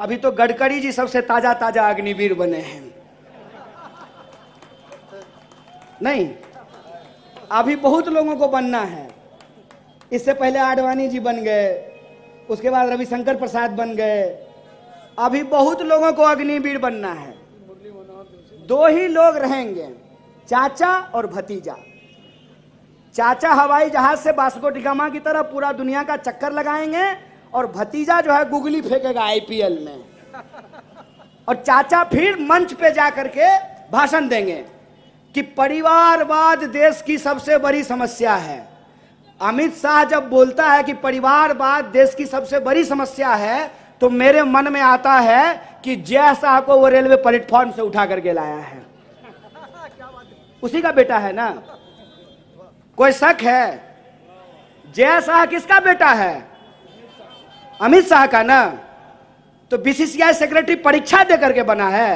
अभी तो गडकरी जी सबसे ताजा ताजा अग्निवीर बने हैं नहीं अभी बहुत लोगों को बनना है इससे पहले आडवाणी जी बन गए उसके बाद रविशंकर प्रसाद बन गए अभी बहुत लोगों को अग्निवीर बनना है दो ही लोग रहेंगे चाचा और भतीजा चाचा हवाई जहाज से बास्को डिगामा की तरह पूरा दुनिया का चक्कर लगाएंगे और भतीजा जो है गुगली फेंकेगा आईपीएल में और चाचा फिर मंच पे जा करके भाषण देंगे कि परिवारवाद देश की सबसे बड़ी समस्या है अमित शाह जब बोलता है कि परिवारवाद देश की सबसे बड़ी समस्या है तो मेरे मन में आता है कि जय शाह को वो रेलवे प्लेटफॉर्म से उठा करके लाया है उसी का बेटा है ना कोई शक है जय शाह किसका बेटा है अमित शाह का ना तो बीसीसीआई सेक्रेटरी परीक्षा दे करके बना है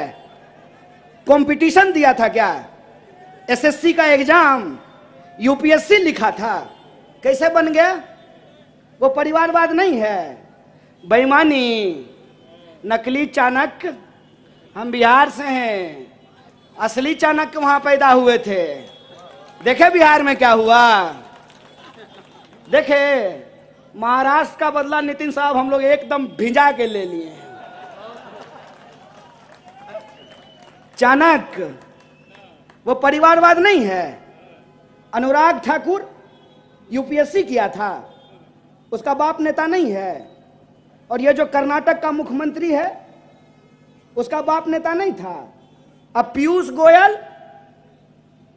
कंपटीशन दिया था क्या एसएससी का एग्जाम यूपीएससी लिखा था कैसे बन गया वो परिवारवाद नहीं है बेईमानी नकली चाणक्य हम बिहार से हैं असली चाणक्य वहां पैदा हुए थे देखे बिहार में क्या हुआ देखे महाराष्ट्र का बदला नितिन साहब हम लोग एकदम भिजा के ले लिए हैं चाणक वो परिवारवाद नहीं है अनुराग ठाकुर यूपीएससी किया था उसका बाप नेता नहीं है और ये जो कर्नाटक का मुख्यमंत्री है उसका बाप नेता नहीं था अब पीयूष गोयल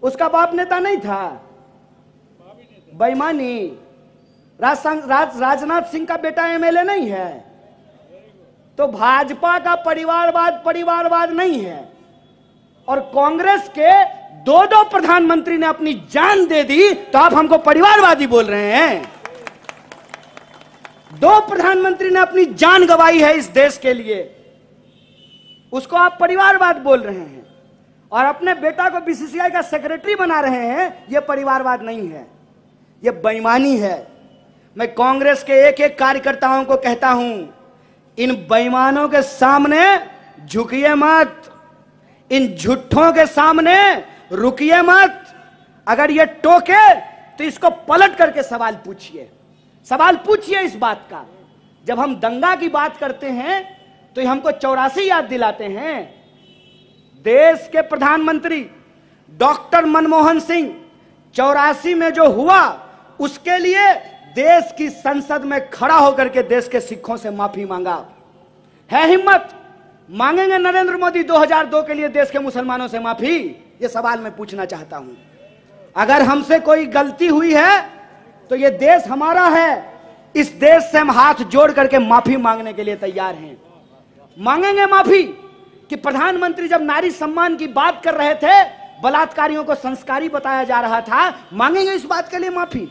उसका बाप नेता नहीं था बेईमानी राज, राजनाथ सिंह का बेटा एमएलए नहीं है तो भाजपा का परिवारवाद परिवारवाद नहीं है और कांग्रेस के दो दो प्रधानमंत्री ने अपनी जान दे दी तो आप हमको परिवारवादी बोल रहे हैं दो प्रधानमंत्री ने अपनी जान गवाई है इस देश के लिए उसको आप परिवारवाद बोल रहे हैं और अपने बेटा को बीसीसीआई का सेक्रेटरी बना रहे हैं यह परिवारवाद नहीं है यह बेईमानी है मैं कांग्रेस के एक एक कार्यकर्ताओं को कहता हूं इन बेईमानों के सामने झुकिए मत इन झूठों के सामने रुकिए मत अगर ये टोके तो इसको पलट करके सवाल पूछिए सवाल पूछिए इस बात का जब हम दंगा की बात करते हैं तो हमको चौरासी याद दिलाते हैं देश के प्रधानमंत्री डॉक्टर मनमोहन सिंह चौरासी में जो हुआ उसके लिए देश की संसद में खड़ा होकर के देश के सिखों से माफी मांगा है हिम्मत मांगेंगे नरेंद्र मोदी 2002 के लिए देश के मुसलमानों से माफी ये सवाल मैं पूछना चाहता हूं अगर हमसे कोई गलती हुई है तो ये देश हमारा है इस देश से हम हाथ जोड़ करके माफी मांगने के लिए तैयार हैं मांगेंगे माफी कि प्रधानमंत्री जब नारी सम्मान की बात कर रहे थे बलात्कारियों को संस्कारी बताया जा रहा था मांगेंगे इस बात के लिए माफी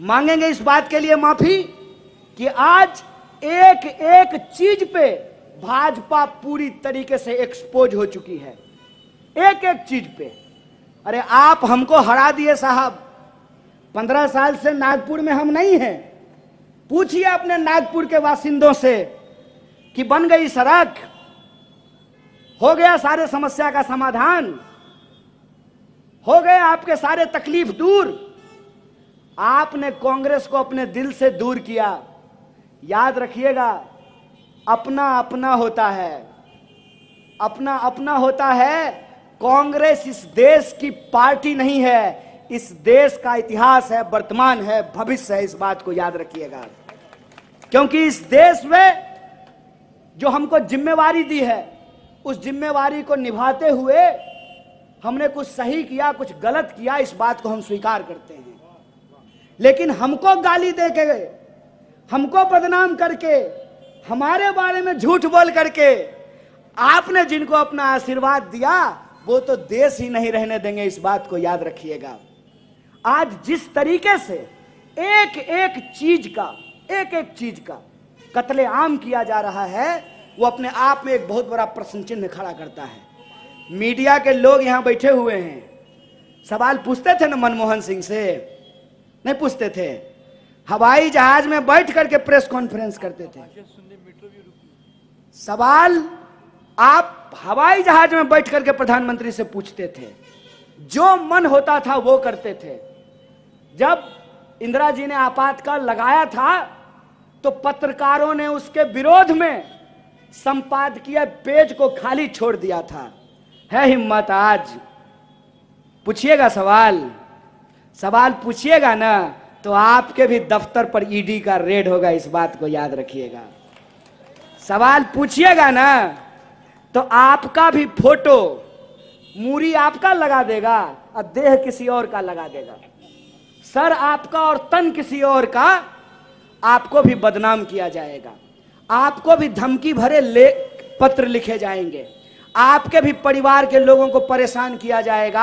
मांगेंगे इस बात के लिए माफी कि आज एक एक चीज पे भाजपा पूरी तरीके से एक्सपोज हो चुकी है एक एक चीज पे अरे आप हमको हरा दिए साहब पंद्रह साल से नागपुर में हम नहीं हैं पूछिए अपने नागपुर के वासिंदों से कि बन गई सड़क हो गया सारे समस्या का समाधान हो गए आपके सारे तकलीफ दूर आपने कांग्रेस को अपने दिल से दूर किया याद रखिएगा अपना अपना होता है अपना अपना होता है कांग्रेस इस देश की पार्टी नहीं है इस देश का इतिहास है वर्तमान है भविष्य है इस बात को याद रखिएगा क्योंकि इस देश में जो हमको जिम्मेवारी दी है उस जिम्मेवारी को निभाते हुए हमने कुछ सही किया कुछ गलत किया इस बात को हम स्वीकार करते हैं लेकिन हमको गाली दे के गए हमको बदनाम करके हमारे बारे में झूठ बोल करके आपने जिनको अपना आशीर्वाद दिया वो तो देश ही नहीं रहने देंगे इस बात को याद रखिएगा आज जिस तरीके से एक एक चीज का एक एक चीज का कत्ले आम किया जा रहा है वो अपने आप में एक बहुत बड़ा प्रश्न चिन्ह खड़ा करता है मीडिया के लोग यहाँ बैठे हुए हैं सवाल पूछते थे ना मनमोहन सिंह से नहीं पूछते थे हवाई जहाज में बैठ करके प्रेस कॉन्फ्रेंस करते थे सवाल आप हवाई जहाज में बैठ करके प्रधानमंत्री से पूछते थे जो मन होता था वो करते थे जब इंदिरा जी ने आपातकाल लगाया था तो पत्रकारों ने उसके विरोध में संपादकीय पेज को खाली छोड़ दिया था है हिम्मत आज पूछिएगा सवाल सवाल पूछिएगा ना तो आपके भी दफ्तर पर ईडी e का रेड होगा इस बात को याद रखिएगा सवाल पूछिएगा ना तो आपका भी फोटो मूरी आपका लगा देगा और देह किसी और का लगा देगा सर आपका और तन किसी और का आपको भी बदनाम किया जाएगा आपको भी धमकी भरे ले पत्र लिखे जाएंगे आपके भी परिवार के लोगों को परेशान किया जाएगा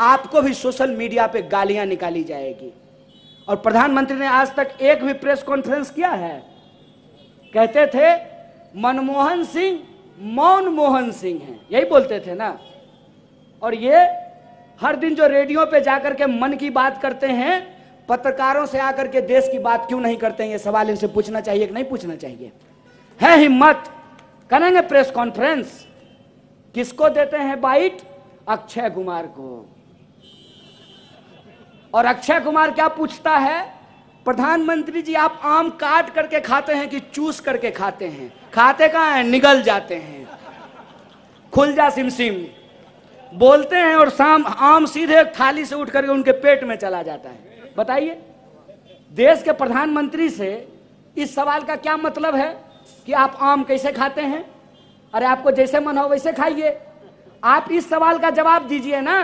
आपको भी सोशल मीडिया पे गालियां निकाली जाएगी और प्रधानमंत्री ने आज तक एक भी प्रेस कॉन्फ्रेंस किया है कहते थे मनमोहन सिंह मौन मोहन सिंह हैं यही बोलते थे ना और ये हर दिन जो रेडियो पे जाकर के मन की बात करते हैं पत्रकारों से आकर के देश की बात क्यों नहीं करते हैं ये सवाल इनसे पूछना चाहिए कि नहीं पूछना चाहिए है हिम्मत करेंगे प्रेस कॉन्फ्रेंस किसको देते हैं बाइट अक्षय कुमार को और अक्षय कुमार क्या पूछता है प्रधानमंत्री जी आप आम काट करके खाते हैं कि चूस करके खाते हैं खाते कहा है निगल जाते हैं खुल जा सिम सिम बोलते हैं और शाम आम सीधे थाली से उठ करके उनके पेट में चला जाता है बताइए देश के प्रधानमंत्री से इस सवाल का क्या मतलब है कि आप आम कैसे खाते हैं अरे आपको जैसे मन हो वैसे खाइए आप इस सवाल का जवाब दीजिए ना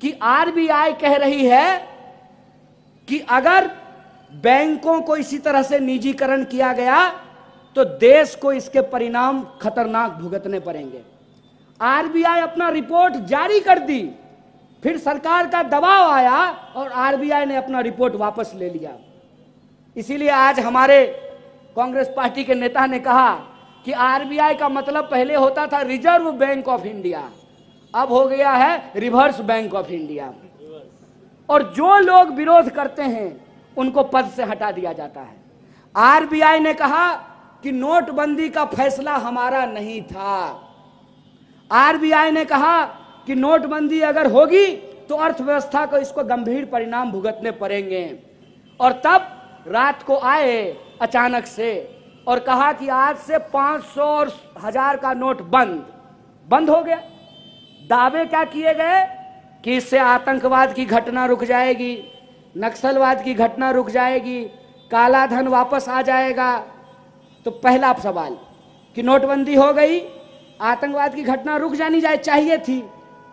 कि आरबीआई कह रही है कि अगर बैंकों को इसी तरह से निजीकरण किया गया तो देश को इसके परिणाम खतरनाक भुगतने पड़ेंगे आरबीआई अपना रिपोर्ट जारी कर दी फिर सरकार का दबाव आया और आरबीआई ने अपना रिपोर्ट वापस ले लिया इसीलिए आज हमारे कांग्रेस पार्टी के नेता ने कहा कि आरबीआई का मतलब पहले होता था रिजर्व बैंक ऑफ इंडिया अब हो गया है रिवर्स बैंक ऑफ इंडिया और जो लोग विरोध करते हैं उनको पद से हटा दिया जाता है आरबीआई ने कहा कि नोटबंदी का फैसला हमारा नहीं था आरबीआई ने कहा कि नोटबंदी अगर होगी तो अर्थव्यवस्था को इसको गंभीर परिणाम भुगतने पड़ेंगे और तब रात को आए अचानक से और कहा कि आज से 500 और हजार का नोट बंद बंद हो गया दावे क्या किए गए कि इससे आतंकवाद की घटना रुक जाएगी नक्सलवाद की घटना रुक जाएगी काला धन वापस आ जाएगा तो पहला सवाल कि नोटबंदी हो गई आतंकवाद की घटना रुक जानी जाए चाहिए थी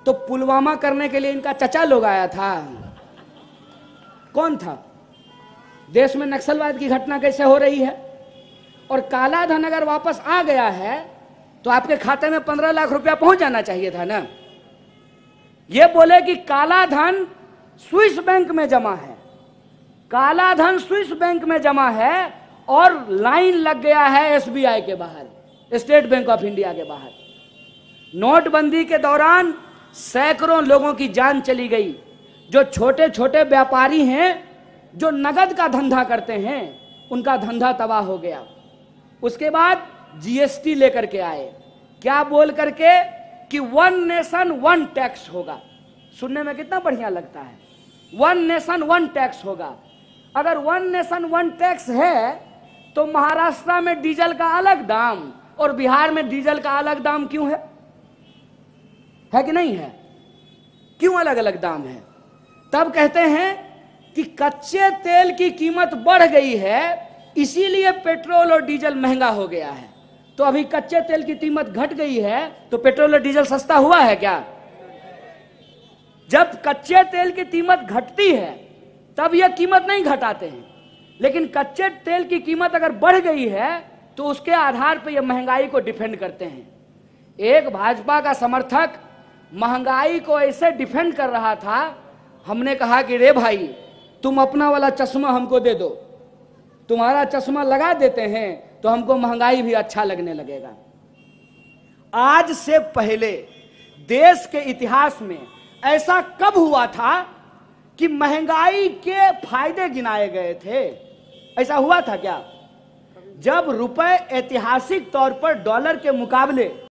तो पुलवामा करने के लिए इनका चचा लोग आया था कौन था देश में नक्सलवाद की घटना कैसे हो रही है और काला धन अगर वापस आ गया है तो आपके खाते में पंद्रह लाख रुपया पहुंच जाना चाहिए था ना ये बोले कि काला धन स्विस बैंक में जमा है काला धन स्विस बैंक में जमा है और लाइन लग गया है एसबीआई के बाहर स्टेट बैंक ऑफ इंडिया के बाहर नोटबंदी के दौरान सैकड़ों लोगों की जान चली गई जो छोटे छोटे व्यापारी हैं जो नगद का धंधा करते हैं उनका धंधा तबाह हो गया उसके बाद जीएसटी लेकर के आए क्या बोल करके कि वन नेशन वन टैक्स होगा सुनने में कितना बढ़िया लगता है वन नेशन वन टैक्स होगा अगर वन नेशन वन टैक्स है तो महाराष्ट्र में डीजल का अलग दाम और बिहार में डीजल का अलग दाम क्यों है है कि नहीं है क्यों अलग अलग दाम है तब कहते हैं कि कच्चे तेल की कीमत बढ़ गई है इसीलिए पेट्रोल और डीजल महंगा हो गया है तो अभी कच्चे तेल की कीमत घट गई है तो पेट्रोल और डीजल सस्ता हुआ है क्या जब कच्चे तेल की कीमत घटती है तब यह कीमत नहीं घटाते हैं लेकिन कच्चे तेल की कीमत अगर बढ़ गई है तो उसके आधार पर यह महंगाई को डिफेंड करते हैं एक भाजपा का समर्थक महंगाई को ऐसे डिफेंड कर रहा था हमने कहा कि रे भाई तुम अपना वाला चश्मा हमको दे दो तुम्हारा चश्मा लगा देते हैं तो हमको महंगाई भी अच्छा लगने लगेगा आज से पहले देश के इतिहास में ऐसा कब हुआ था कि महंगाई के फायदे गिनाए गए थे ऐसा हुआ था क्या जब रुपए ऐतिहासिक तौर पर डॉलर के मुकाबले